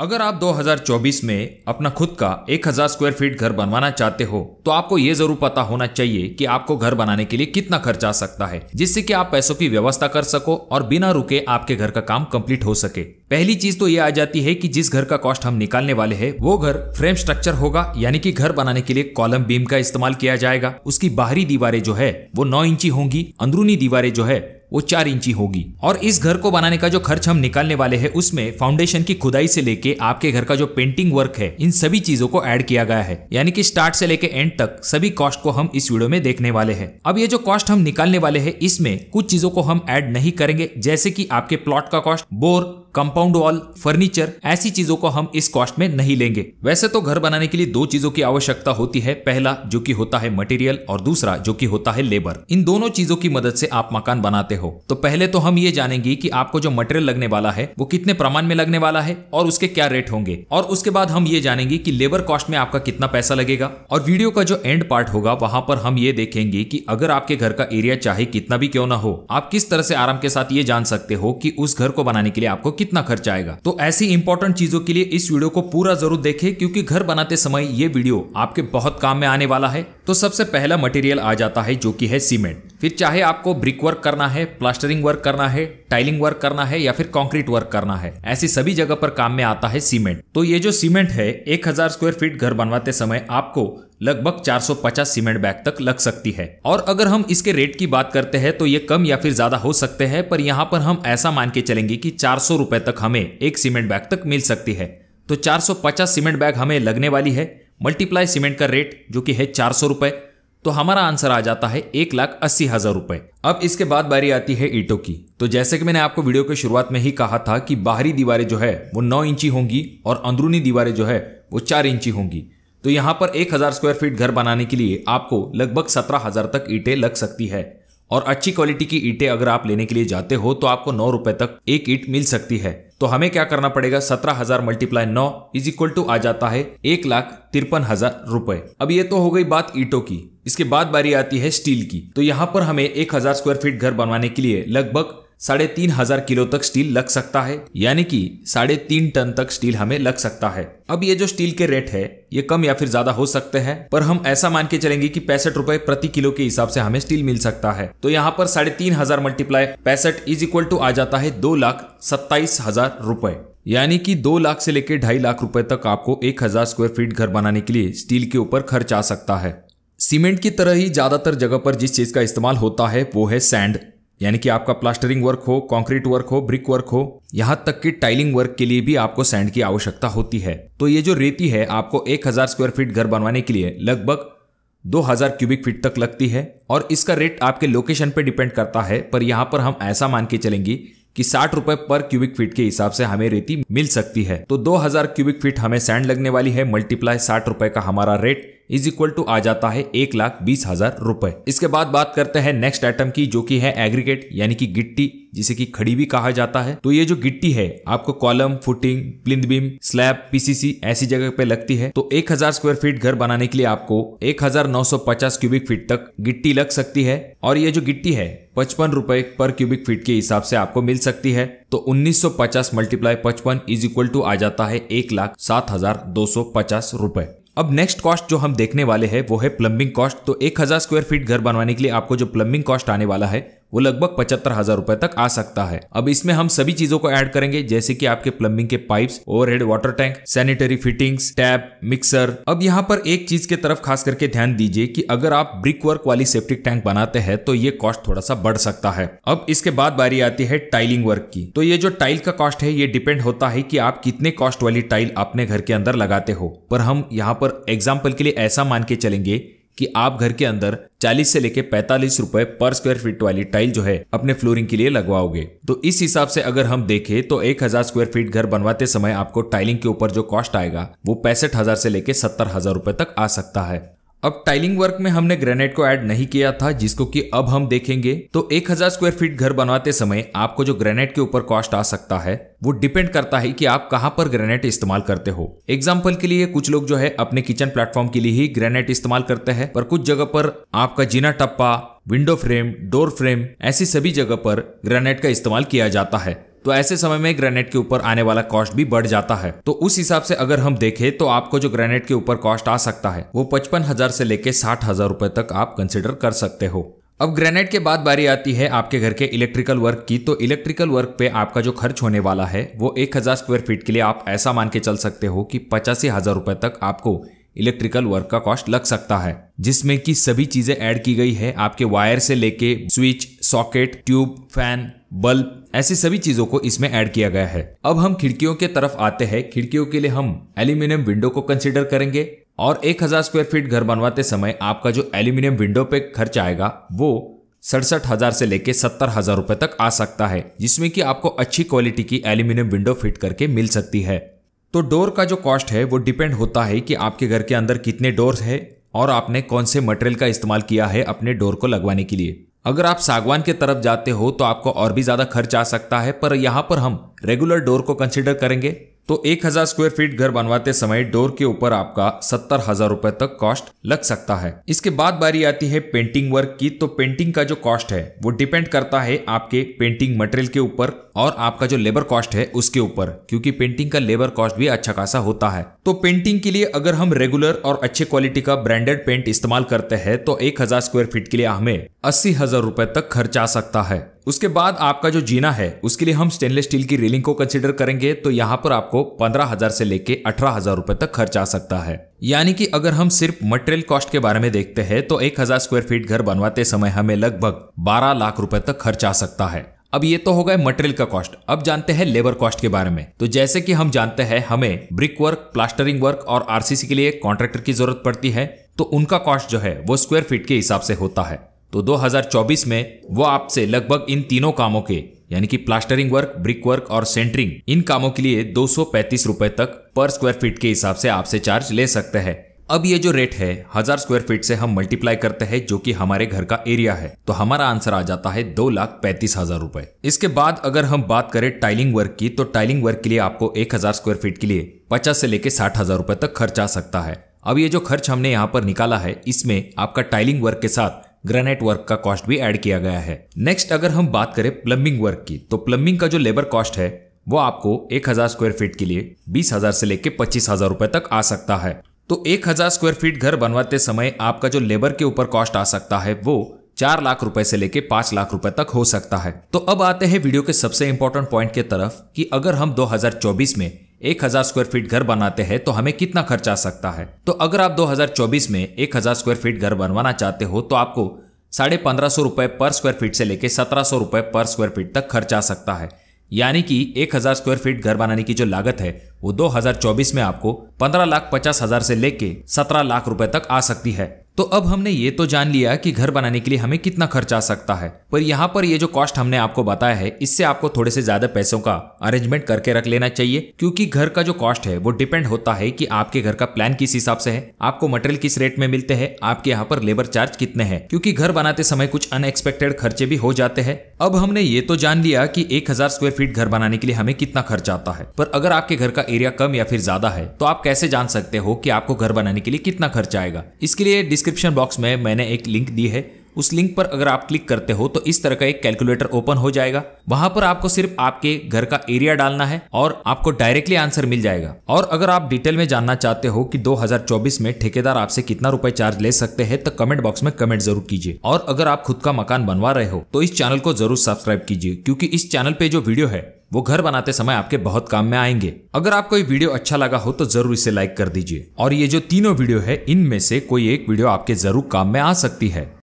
अगर आप 2024 में अपना खुद का 1000 स्क्वायर फीट घर बनवाना चाहते हो तो आपको ये जरूर पता होना चाहिए कि आपको घर बनाने के लिए कितना खर्च आ सकता है जिससे कि आप पैसों की व्यवस्था कर सको और बिना रुके आपके घर का काम कंप्लीट हो सके पहली चीज तो ये आ जाती है कि जिस घर का कॉस्ट हम निकालने वाले है वो घर फ्रेम स्ट्रक्चर होगा यानी की घर बनाने के लिए कॉलम बीम का इस्तेमाल किया जाएगा उसकी बाहरी दीवारें जो है वो नौ इंची होंगी अंदरूनी दीवारें जो है वो चार इंची होगी और इस घर को बनाने का जो खर्च हम निकालने वाले हैं उसमें फाउंडेशन की खुदाई से लेके आपके घर का जो पेंटिंग वर्क है इन सभी चीजों को ऐड किया गया है यानी कि स्टार्ट से लेके एंड तक सभी कॉस्ट को हम इस वीडियो में देखने वाले हैं अब ये जो कॉस्ट हम निकालने वाले हैं इसमें कुछ चीजों को हम ऐड नहीं करेंगे जैसे की आपके प्लॉट का cost bore compound wall furniture ऐसी चीजों को हम इस कॉस्ट में नहीं लेंगे वैसे तो घर बनाने के लिए दो चीजों की आवश्यकता होती है पहला जो कि होता है मटेरियल और दूसरा जो कि होता है लेबर इन दोनों चीजों की मदद से आप मकान बनाते हो तो पहले तो हम ये जानेंगे कि आपको जो मटेरियल लगने वाला है वो कितने प्रमाण में लगने वाला है और उसके क्या रेट होंगे और उसके बाद हम ये जानेंगे कि लेबर कॉस्ट में आपका कितना पैसा लगेगा और वीडियो का जो एंड पार्ट होगा वहां पर हम ये देखेंगे कि अगर आपके घर का एरिया चाहे कितना भी क्यों ना हो आप किस तरह से आराम के साथ ये जान सकते हो कि उस घर को बनाने के लिए आपको कितना खर्च आएगा तो ऐसी इंपॉर्टेंट चीजों के लिए इस वीडियो को पूरा जरूर देखे क्योंकि घर बनाते समय ये वीडियो आपके बहुत काम में आने वाला है तो सबसे पहला मटेरियल आ जाता है जो कि है सीमेंट फिर चाहे आपको ब्रिक वर्क करना है प्लास्टरिंग वर्क करना है टाइलिंग वर्क करना है या फिर कंक्रीट वर्क करना है ऐसी सभी जगह पर काम में आता है सीमेंट तो ये जो सीमेंट है 1000 स्क्वायर फीट घर बनवाते समय आपको लगभग 450 सीमेंट बैग तक लग सकती है और अगर हम इसके रेट की बात करते हैं तो ये कम या फिर ज्यादा हो सकते हैं पर यहाँ पर हम ऐसा मान के चलेंगे कि चार सौ तक हमें एक सीमेंट बैग तक मिल सकती है तो चार सीमेंट बैग हमें लगने वाली है मल्टीप्लाई सीमेंट का रेट जो कि है चार सौ तो हमारा आंसर आ जाता है एक लाख अस्सी हजार रुपए अब इसके बाद बारी आती है ईटों की तो जैसे कि मैंने आपको वीडियो के शुरुआत में ही कहा था कि बाहरी दीवारें जो है वो नौ इंची होंगी और अंदरूनी दीवारें जो है वो चार इंची होंगी तो यहाँ पर एक हजार स्क्वायर फीट घर बनाने के लिए आपको लगभग सत्रह हजार तक ईटे लग सकती है और अच्छी क्वालिटी की ईटे अगर आप लेने के लिए जाते हो तो आपको नौ रुपए तक एक ईट मिल सकती है तो हमें क्या करना पड़ेगा सत्रह हजार मल्टीप्लाई नौ इज इक्वल टू आ जाता है एक लाख तिरपन हजार रुपए अब ये तो हो गई बात ईटों की इसके बाद बारी आती है स्टील की तो यहाँ पर हमें एक हजार स्क्वायर फीट घर बनवाने के लिए लगभग साढ़े तीन हजार किलो तक स्टील लग सकता है यानी कि साढ़े तीन टन तक स्टील हमें लग सकता है अब ये जो स्टील के रेट है ये कम या फिर ज्यादा हो सकते हैं पर हम ऐसा मान के चलेंगे कि पैंसठ रुपए प्रति किलो के हिसाब से हमें स्टील मिल सकता है तो यहाँ पर साढ़े तीन हजार मल्टीप्लाई पैंसठ इज इक्वल टू आ जाता है दो लाख सत्ताईस हजार रुपए यानी कि दो लाख से लेकर ढाई लाख रुपए तक आपको एक हजार स्क्वायर फीट घर बनाने के लिए स्टील के ऊपर खर्च आ सकता है सीमेंट की तरह ही ज़्यादातर जगह पर जिस चीज़ का इस्तेमाल होता है वो है सैंड यानी कि आपका प्लास्टरिंग वर्क हो कंक्रीट वर्क हो ब्रिक वर्क हो यहाँ तक कि टाइलिंग वर्क के लिए भी आपको सैंड की आवश्यकता होती है तो ये जो रेती है आपको 1000 स्क्वायर फीट घर बनवाने के लिए लगभग 2000 क्यूबिक फीट तक लगती है और इसका रेट आपके लोकेशन पर डिपेंड करता है पर यहाँ पर हम ऐसा मान के चलेंगे कि साठ रुपए पर क्यूबिक फीट के हिसाब से हमें रेती मिल सकती है तो 2000 क्यूबिक फीट हमें सैंड लगने वाली है मल्टीप्लाई साठ रुपए का हमारा रेट इज इक्वल टू आ जाता है एक लाख बीस हजार रुपए इसके बाद बात करते हैं नेक्स्ट आइटम की जो कि है एग्रीगेट यानी कि गिट्टी जिसे कि खड़ी भी कहा जाता है तो ये जो गिट्टी है आपको column footing plinth beam slab PCC ऐसी जगह पे लगती है तो 1000 स्क्वायर फीट घर बनाने के लिए आपको 1950 क्यूबिक फीट तक गिट्टी लग सकती है और ये जो गिट्टी है पचपन रुपए पर क्यूबिक फीट के हिसाब से आपको मिल सकती है तो 1950 मल्टीप्लाई पचपन इज इक्वल टू आ जाता है एक लाख सात हजार दो सौ पचास रुपए अब नेक्स्ट कॉस्ट जो हम देखने वाले हैं वो है प्लम्बिंग कॉस्ट तो 1000 स्क्वायर फीट घर बनवाने के लिए आपको जो प्लम्बिंग कॉस्ट आने वाला है वो लगभग पचहत्तर हजार रुपए तक आ सकता है अब इसमें हम सभी चीजों को ऐड करेंगे जैसे कि आपके प्लम्बिंग के pipes overhead water tank sanitary fittings tap mixer अब यहाँ पर एक चीज के तरफ खास करके ध्यान दीजिए कि अगर आप ब्रिक वर्क वाली सेप्टिक टैंक बनाते हैं तो ये कॉस्ट थोड़ा सा बढ़ सकता है अब इसके बाद बारी आती है टाइलिंग वर्क की तो ये जो टाइल का कॉस्ट है ये डिपेंड होता है कि आप कितने कॉस्ट वाली टाइल अपने घर के अंदर लगाते हो पर हम यहाँ पर एग्जाम्पल के लिए ऐसा मान के चलेंगे कि आप घर के अंदर 40 से लेके 45 रुपए पर स्क्वायर फीट वाली टाइल जो है अपने फ्लोरिंग के लिए लगवाओगे तो इस हिसाब से अगर हम देखें तो 1000 स्क्वायर फीट घर बनवाते समय आपको टाइलिंग के ऊपर जो कॉस्ट आएगा वो पैंसठ हजार से लेके सत्तर हजार रुपए तक आ सकता है अब टाइलिंग वर्क में हमने ग्रेनाइट को ऐड नहीं किया था जिसको कि अब हम देखेंगे तो 1000 स्क्वायर फीट घर बनवाते समय आपको जो ग्रेनाइट के ऊपर कॉस्ट आ सकता है वो डिपेंड करता है कि आप कहाँ पर ग्रेनाइट इस्तेमाल करते हो एग्जाम्पल के लिए कुछ लोग जो है अपने किचन प्लेटफॉर्म के लिए ही ग्रेनाइट इस्तेमाल करते हैं पर कुछ जगह पर आपका जीना टप्पा विंडो फ्रेम डोर फ्रेम ऐसी सभी जगह पर ग्रेनाइट का इस्तेमाल किया जाता है तो ऐसे समय में ग्रेनेड के ऊपर आने वाला कॉस्ट भी बढ़ जाता है तो उस हिसाब से अगर हम देखें तो आपको जो ग्रेनेड के ऊपर कॉस्ट आ सकता है वो पचपन हजार से लेके साठ हजार रुपए तक आप कंसिडर कर सकते हो अब ग्रेनेड के बाद बारी आती है आपके घर के इलेक्ट्रिकल वर्क की तो इलेक्ट्रिकल वर्क पे आपका जो खर्च होने वाला है वो 1000 स्क्वायर फीट के लिए आप ऐसा मान के चल सकते हो कि पचासी हजार रुपए तक आपको इलेक्ट्रिकल वर्क का कॉस्ट लग सकता है जिसमें कि सभी चीजें ऐड की गई है आपके वायर से लेके switch socket tube fan bulb ऐसी सभी चीजों को इसमें ऐड किया गया है अब हम खिड़कियों के तरफ आते हैं खिड़कियों के लिए हम एल्यूमिनियम विंडो को कंसिडर करेंगे और हजार स्क्वायर फीट घर बनवाते समय आपका जो एल्यूमिनियम विंडो पे खर्च आएगा वो सड़सठ हजार से लेके सत्तर हजार रुपए तक आ सकता है जिसमें कि आपको अच्छी क्वालिटी की एल्यूमिनियम विंडो फिट करके मिल सकती है तो डोर का जो कॉस्ट है वो डिपेंड होता है कि आपके घर के अंदर कितने डोर्स है और आपने कौन से मटेरियल का इस्तेमाल किया है अपने डोर को लगवाने के लिए अगर आप सागवान के तरफ जाते हो तो आपको और भी ज़्यादा खर्च आ सकता है पर यहाँ पर हम रेगुलर डोर को कंसिडर करेंगे तो एक हजार स्क्वायर फीट घर बनवाते समय डोर के ऊपर आपका सत्तर हजार रुपए तक कॉस्ट लग सकता है इसके बाद बारी आती है पेंटिंग वर्क की तो पेंटिंग का जो कॉस्ट है वो डिपेंड करता है आपके पेंटिंग मटेरियल के ऊपर और आपका जो लेबर कॉस्ट है उसके ऊपर क्योंकि पेंटिंग का लेबर कॉस्ट भी अच्छा खासा होता है तो पेंटिंग के लिए अगर हम रेगुलर और अच्छे क्वालिटी का ब्रांडेड पेंट इस्तेमाल करते हैं तो एक हजार स्क्वायर फीट के लिए हमें अस्सी हजार रुपए तक खर्च आ सकता है उसके बाद आपका जो जीना है उसके लिए हम स्टेनलेस स्टील की रेलिंग को कंसिडर करेंगे तो यहाँ पर आपको पंद्रह हजार से लेके अठारह हजार रुपए तक खर्च आ सकता है यानी कि अगर हम सिर्फ मटेरियल कॉस्ट के बारे में देखते हैं तो एक हजार स्क्वायर फीट घर बनवाते समय हमें लगभग बारह लाख रुपए तक खर्च आ सकता है अब ये तो हो गए मटेरियल का कॉस्ट अब जानते हैं लेबर कॉस्ट के बारे में तो जैसे कि हम जानते हैं हमें ब्रिक वर्क प्लास्टरिंग वर्क और आरसीसी के लिए कॉन्ट्रैक्टर की जरूरत पड़ती है तो उनका कॉस्ट जो है वो स्क्वायर फीट के हिसाब से होता है तो 2024 में वो आपसे लगभग इन तीनों कामों के यानी कि प्लास्टरिंग वर्क ब्रिक वर्क और सेंटरिंग इन कामों के लिए दो रुपए तक पर स्क्वायर फीट के हिसाब से आपसे चार्ज ले सकते हैं अब ये जो रेट है हजार स्क्वायर फीट से हम मल्टीप्लाई करते हैं जो कि हमारे घर का एरिया है तो हमारा आंसर आ जाता है दो लाख पैंतीस हजार रूपए इसके बाद अगर हम बात करें टाइलिंग वर्क की तो टाइलिंग वर्क के लिए आपको एक हजार स्क्वायर फीट के लिए पचास से लेकर साठ हजार रूपए तक खर्च आ सकता है अब ये जो खर्च हमने यहाँ पर निकाला है इसमें आपका टाइलिंग वर्क के साथ ग्रेनाइट वर्क का कॉस्ट भी ऐड किया गया है नेक्स्ट अगर हम बात करें प्लम्बिंग वर्क की तो प्लम्बिंग का जो लेबर कॉस्ट है वो आपको एक हजार स्क्वायर फीट के लिए बीस हजार से लेकर पच्चीस हजार रुपए तक आ सकता है तो एक हजार स्क्वायर फीट घर बनवाते समय आपका जो लेबर के ऊपर कॉस्ट आ सकता है वो चार लाख रुपए से लेके पांच लाख रुपए तक हो सकता है तो अब आते हैं वीडियो के सबसे इंपॉर्टेंट पॉइंट के तरफ कि अगर हम 2024 में एक हजार स्क्वायर फीट घर बनाते हैं तो हमें कितना खर्च आ सकता है तो अगर आप 2024 में एक हजार स्क्वायर फीट घर बनवाना चाहते हो तो आपको साढ़े पंद्रह सौ रुपए पर स्क्वायर फीट से लेकर सत्रह सौ रुपए पर स्क्वायर फीट तक खर्च आ सकता है यानी कि एक हजार स्क्वायर फीट घर बनाने की जो लागत है वो 2024 में आपको पंद्रह लाख पचास हजार से लेके सत्रह लाख रुपए तक आ सकती है तो अब हमने ये तो जान लिया कि घर बनाने के लिए हमें कितना खर्च आ सकता है पर यहाँ पर ये जो कॉस्ट हमने आपको बताया है इससे आपको थोड़े से ज्यादा पैसों का अरेंजमेंट करके रख लेना चाहिए क्योंकि घर का जो कॉस्ट है वो डिपेंड होता है कि आपके घर का प्लान किस हिसाब से है आपको मटेरियल किस रेट में मिलते हैं आपके यहाँ पर लेबर चार्ज कितने हैं क्योंकि घर बनाते समय कुछ अनएक्सपेक्टेड खर्चे भी हो जाते हैं अब हमने ये तो जान लिया की एक स्क्वायर फीट घर बनाने के लिए हमें कितना खर्च आता है पर अगर आपके घर का एरिया कम या फिर ज्यादा है तो आप कैसे जान सकते हो कि आपको घर बनाने के लिए कितना खर्च आएगा इसके लिए डिस्क्रिप्शन बॉक्स में मैंने एक लिंक दी है उस लिंक पर अगर आप क्लिक करते हो तो इस तरह का एक कैलकुलेटर ओपन हो जाएगा वहां पर आपको सिर्फ आपके घर का एरिया डालना है और आपको डायरेक्टली आंसर मिल जाएगा और अगर आप डिटेल में जानना चाहते हो कि 2024 में ठेकेदार आपसे कितना रुपए चार्ज ले सकते हैं तो कमेंट बॉक्स में कमेंट जरूर कीजिए और अगर आप खुद का मकान बनवा रहे हो तो इस चैनल को जरूर सब्सक्राइब कीजिए क्योंकि इस चैनल पे जो वीडियो है वो घर बनाते समय आपके बहुत काम में आएंगे अगर आपको ये वीडियो अच्छा लगा हो तो जरूर इसे लाइक कर दीजिए और ये जो तीनों वीडियो है इनमें से कोई एक वीडियो आपके जरूर काम में आ सकती है